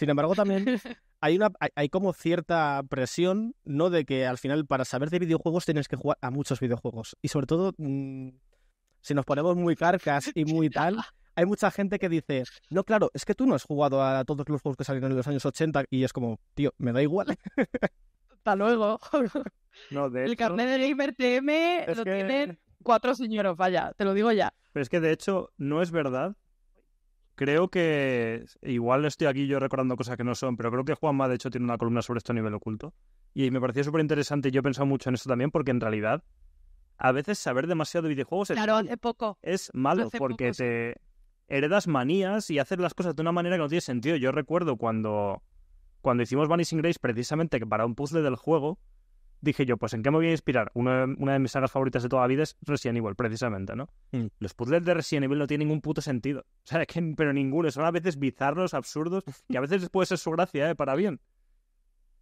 Sin embargo, también hay, una, hay, como cierta presión, ¿no? De que al final, para saber de videojuegos, tienes que jugar a muchos videojuegos. Y sobre todo, mm, si nos ponemos muy carcas y muy tal, hay mucha gente que dice, no, claro, es que tú no has jugado a todos los juegos que salieron en los años 80 y es como, tío, me da igual. Hasta luego. El carnet de Gamer TM lo tienen cuatro señores, vaya, te lo digo ya. Pero es que de hecho no es verdad creo que igual estoy aquí yo recordando cosas que no son, pero creo que Juanma de hecho tiene una columna sobre esto a nivel oculto. Y me parecía súper interesante y yo he pensado mucho en esto también porque en realidad a veces saber demasiado de videojuegos es, poco. es malo porque te heredas manías y haces las cosas de una manera que no tiene sentido. Yo recuerdo cuando, cuando hicimos Vanishing Grace precisamente para un puzzle del juego dije yo, pues ¿en qué me voy a inspirar? Una, una de mis sagas favoritas de toda la vida es Resident Evil, precisamente, ¿no? Mm. Los puzzles de Resident Evil no tienen ningún puto sentido. O sea, que, pero ninguno. Son a veces bizarros, absurdos, y a veces puede ser su gracia, ¿eh? Para bien.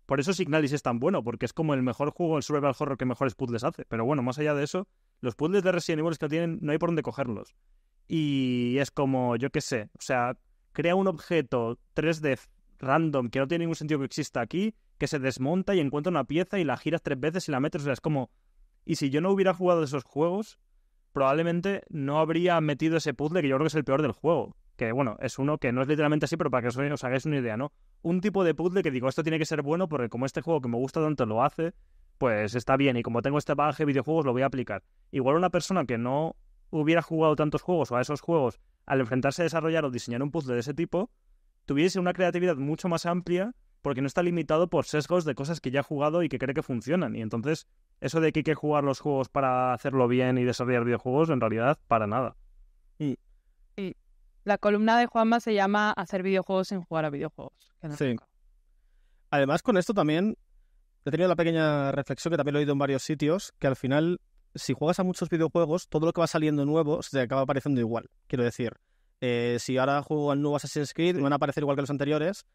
Por eso Signalis es tan bueno, porque es como el mejor juego el survival horror que mejores puzzles hace. Pero bueno, más allá de eso, los puzzles de Resident Evil es que tienen, no hay por dónde cogerlos. Y es como, yo qué sé, o sea, crea un objeto 3D random que no tiene ningún sentido que exista aquí que se desmonta y encuentra una pieza y la giras tres veces y la metes. O sea, es como. Y si yo no hubiera jugado esos juegos, probablemente no habría metido ese puzzle que yo creo que es el peor del juego. Que bueno, es uno que no es literalmente así, pero para que os, os hagáis una idea, ¿no? Un tipo de puzzle que digo, esto tiene que ser bueno porque como este juego que me gusta tanto lo hace, pues está bien. Y como tengo este bagaje de videojuegos, lo voy a aplicar. Igual una persona que no hubiera jugado tantos juegos o a esos juegos, al enfrentarse a desarrollar o diseñar un puzzle de ese tipo, tuviese una creatividad mucho más amplia porque no está limitado por sesgos de cosas que ya ha jugado y que cree que funcionan. Y entonces, eso de que hay que jugar los juegos para hacerlo bien y desarrollar videojuegos, en realidad, para nada. Y... Sí. La columna de Juanma se llama Hacer videojuegos sin jugar a videojuegos. sí. Además, con esto también he tenido la pequeña reflexión que también lo he oído en varios sitios, que al final, si juegas a muchos videojuegos, todo lo que va saliendo nuevo se te acaba pareciendo igual. Quiero decir, eh, si ahora juego al nuevo Assassin's Creed, me van a aparecer igual que los anteriores,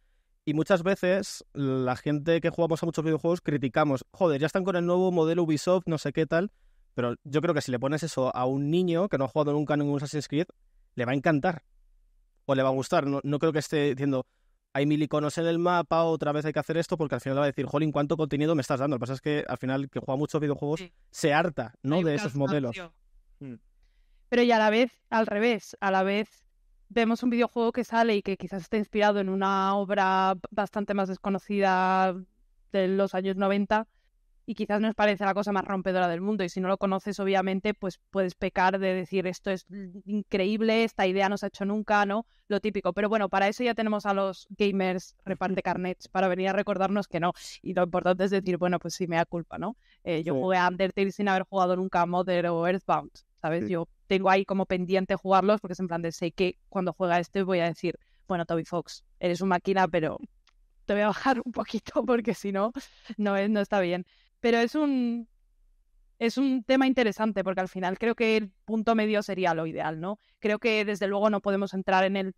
y muchas veces la gente que jugamos a muchos videojuegos criticamos, joder, ya están con el nuevo modelo Ubisoft, no sé qué tal, pero yo creo que si le pones eso a un niño que no ha jugado nunca a ningún Assassin's Creed, le va a encantar o le va a gustar. No, creo que esté diciendo, hay mil iconos en el mapa, otra vez hay que hacer esto, porque al final va a decir, jolín, ¿cuánto contenido me estás dando? Lo que pasa es que al final que juega muchos videojuegos se harta, ¿no? de esos modelos. Mm. Pero y a la vez, al revés, a la vez vemos un videojuego que sale y que quizás está inspirado en una obra bastante más desconocida de los años 90 y quizás nos parece la cosa más rompedora del mundo y si no lo conoces obviamente pues puedes pecar de decir esto es increíble, esta idea no se ha hecho nunca, ¿no? Lo típico, pero bueno, para eso ya tenemos a los gamers reparte carnets para venir a recordarnos que no y lo importante es decir, bueno, pues sí me da culpa, ¿no? Eh, yo jugué a Undertale sin haber jugado nunca a Mother o Earthbound, ¿sabes? Yo tengo ahí como pendiente jugarlos porque es en plan de sé que cuando juega este voy a decir, bueno, Toby Fox, eres un máquina, pero te voy a bajar un poquito porque si no, no, no está bien. Pero es un, es un tema interesante porque al final creo que el punto medio sería lo ideal, ¿no? Creo que desde luego no podemos entrar en el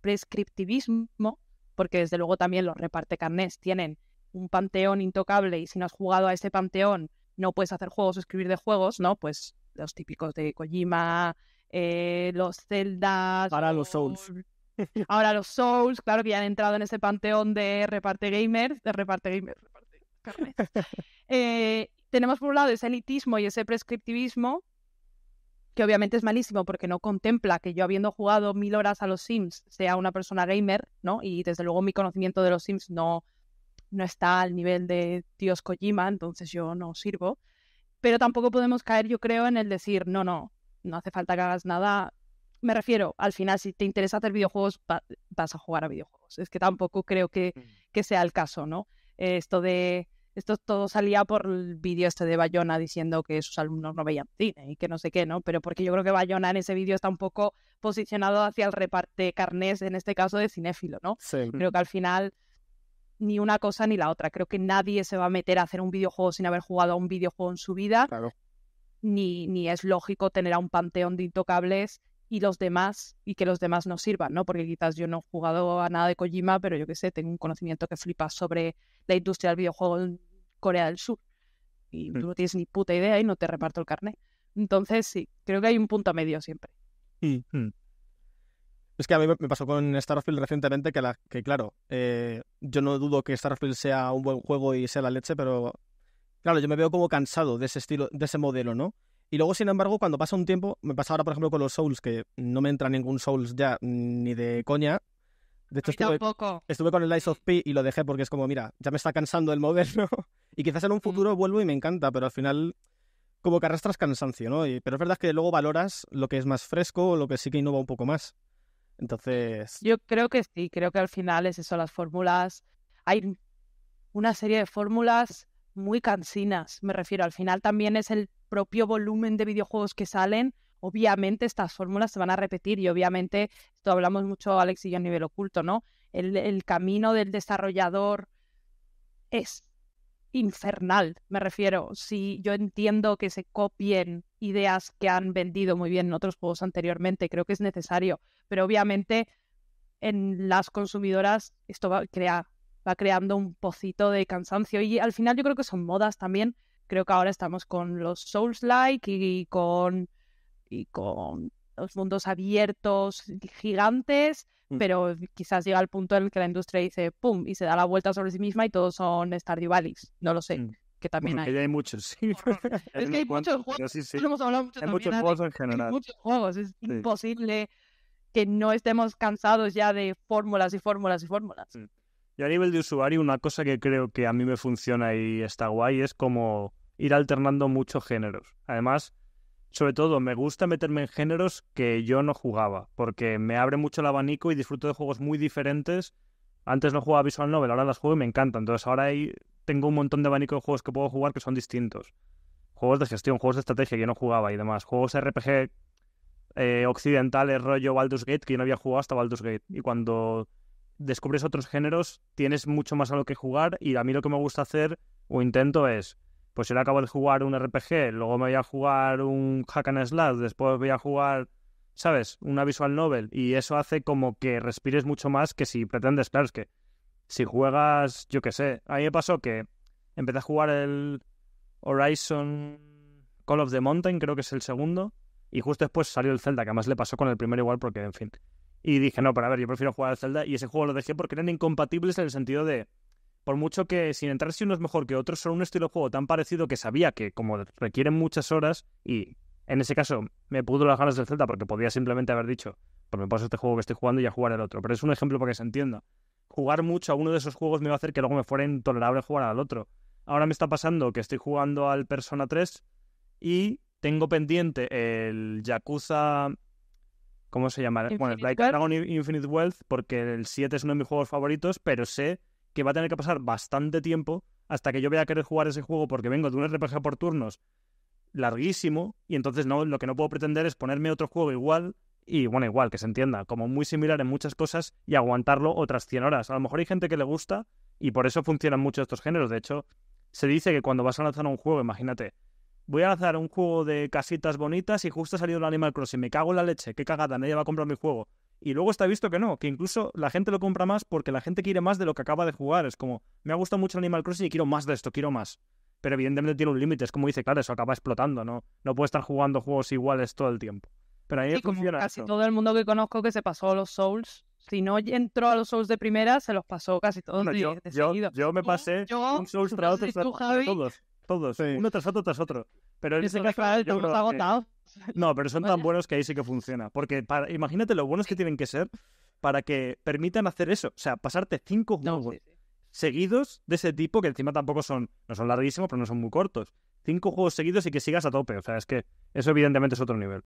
prescriptivismo porque desde luego también los reparte tienen un panteón intocable y si no has jugado a ese panteón no puedes hacer juegos o escribir de juegos, ¿no? Pues los típicos de Kojima, eh, los Zeldas. Ahora los Souls. Ahora los Souls, claro que ya han entrado en ese panteón de reparte gamers, de reparte gamers, eh, tenemos por un lado ese elitismo y ese prescriptivismo, que obviamente es malísimo porque no contempla que yo habiendo jugado mil horas a los Sims sea una persona gamer, ¿no? Y desde luego mi conocimiento de los Sims no, no está al nivel de Dios Kojima, entonces yo no sirvo pero tampoco podemos caer, yo creo, en el decir, no, no, no hace falta que hagas nada. Me refiero, al final, si te interesa hacer videojuegos, vas a jugar a videojuegos. Es que tampoco creo que, que sea el caso, ¿no? esto de, esto todo salía por el vídeo este de Bayona diciendo que sus alumnos no veían cine y que no sé qué, ¿no? Pero porque yo creo que Bayona en ese vídeo está un poco posicionado hacia el reparte carnés, en este caso de cinéfilo, ¿no? Sí. Creo que al final ni una cosa ni la otra. Creo que nadie se va a meter a hacer un videojuego sin haber jugado a un videojuego en su vida. Ni, ni es lógico tener a un panteón de intocables y los demás, y que los demás no sirvan, ¿no? Porque quizás yo no he jugado a nada de Kojima, pero yo qué sé, tengo un conocimiento que flipa sobre la industria del videojuego en Corea del Sur. Y mm. tú no tienes ni puta idea y no te reparto el carnet. Entonces, sí, creo que hay un punto medio siempre. Mm, mm. Es que a mí me pasó con Starfield recientemente que, la, que claro, eh, yo no dudo que Starfield sea un buen juego y sea la leche, pero claro, yo me veo como cansado de ese estilo, de ese modelo, ¿no? Y luego, sin embargo, cuando pasa un tiempo, me pasa ahora, por ejemplo, con los Souls, que no me entra ningún Souls ya ni de coña. De hecho, estuve, estuve, con el Lies of P y lo dejé porque es como, mira, ya me está cansando el modelo y quizás en un mm. futuro vuelvo y me encanta, pero al final como que arrastras cansancio, ¿no? pero es verdad que luego valoras lo que es más fresco, lo que sí que innova un poco más. Entonces... Yo creo que sí, creo que al final es eso, las fórmulas... Hay una serie de fórmulas muy cansinas, me refiero. Al final también es el propio volumen de videojuegos que salen. Obviamente estas fórmulas se van a repetir y obviamente, esto hablamos mucho Alex y yo a nivel oculto, ¿no? el camino del desarrollador es infernal, me refiero. Si yo entiendo que se copien ideas que han vendido muy bien en otros juegos anteriormente, creo que es necesario, pero obviamente en las consumidoras esto va, crear va creando un pocito de cansancio y al final yo creo que son modas también. Creo que ahora estamos con los Souls-like y con, y con los mundos abiertos gigantes, mm. pero quizás llega al punto en el que la industria dice pum y se da la vuelta sobre sí misma y todos son Stardew Valley No lo sé. Mm. Que también hay. hay muchos, sí. es que hay muchos juegos. Hemos hablado mucho hay muchos juegos en general. muchos juegos. Es imposible que no estemos cansados ya de fórmulas y fórmulas y fórmulas. Mm. y a nivel de usuario, una cosa que creo que a mí me funciona y está guay es como ir alternando muchos géneros. Además, sobre todo me gusta meterme en géneros que yo no jugaba, porque me abre mucho el abanico y disfruto de juegos muy diferentes. Antes no jugaba Visual Novel, ahora las juego y me encantan. Entonces ahora tengo un montón de abanico de juegos que puedo jugar que son distintos. Juegos de gestión, juegos de estrategia que yo no jugaba y demás. Juegos RPG eh, occidentales, rollo Baldur's Gate, que yo no había jugado hasta Baldur's Gate. Y cuando descubres otros géneros, tienes mucho más a lo que jugar y a mí lo que me gusta hacer o intento es pues yo acabo de jugar un RPG, luego me voy a jugar un hack and slash, después voy a jugar, ¿sabes? Una visual novel. Y eso hace como que respires mucho más que si pretendes, claro, es que si juegas, yo qué sé. A mí me pasó que empecé a jugar el Horizon Call of the Mountain, creo que es el segundo, y justo después salió el Zelda, que además le pasó con el primero igual porque, en fin. Y dije, no, pero a ver, yo prefiero jugar al Zelda, y ese juego lo dejé porque eran incompatibles en el sentido de por mucho que sin entrar si uno es mejor que otro, son un estilo de juego tan parecido que sabía que como requieren muchas horas y en ese caso me pudo las ganas del Zelda porque podía simplemente haber dicho, pues me paso este juego que estoy jugando y a jugar el otro. Pero es un ejemplo para que se entienda. Jugar mucho a uno de esos juegos me va a hacer que luego me fuera intolerable jugar al otro. Ahora me está pasando que estoy jugando al Persona 3 y tengo pendiente el Yakuza ¿Cómo se llama? bueno, Dragon Infinite Wealth, porque el 7 es uno de mis juegos favoritos, pero sé que va a tener que pasar bastante tiempo hasta que yo voy a querer jugar ese juego porque vengo de un RPG por turnos larguísimo y entonces no lo que no puedo pretender es ponerme otro juego igual y bueno, igual que se entienda, como muy similar en muchas cosas y aguantarlo otras 100 horas. A lo mejor hay gente que le gusta y por eso funcionan mucho estos géneros. De hecho, se dice que cuando vas a lanzar un juego, imagínate, voy a lanzar un juego de casitas bonitas y justo ha salido el Animal y me cago en la leche, qué cagada, nadie va a comprar mi juego. Y luego está visto que no, que incluso la gente lo compra más porque la gente quiere más de lo que acaba de jugar. Es como, me ha gustado mucho Animal Crossing y quiero más de esto, quiero más. Pero evidentemente tiene un límite, es como dice, claro, eso acaba explotando, ¿no? No puede estar jugando juegos iguales todo el tiempo. Pero ahí mí sí, casi todo el mundo que conozco que se pasó a los Souls, si no entró a los Souls de primera, se los pasó casi todos yo, Yo me pasé un Souls tras otro, todos, todos, uno tras otro, tras otro. Pero agotado. No, pero son tan buenos que ahí sí que funciona. Porque imagínate lo buenos que tienen que ser para que permitan hacer eso. O sea, pasarte cinco juegos seguidos de ese tipo, que encima tampoco son, no son larguísimos, pero no son muy cortos. Cinco juegos seguidos y que sigas a tope. O sea, es que eso evidentemente es otro nivel.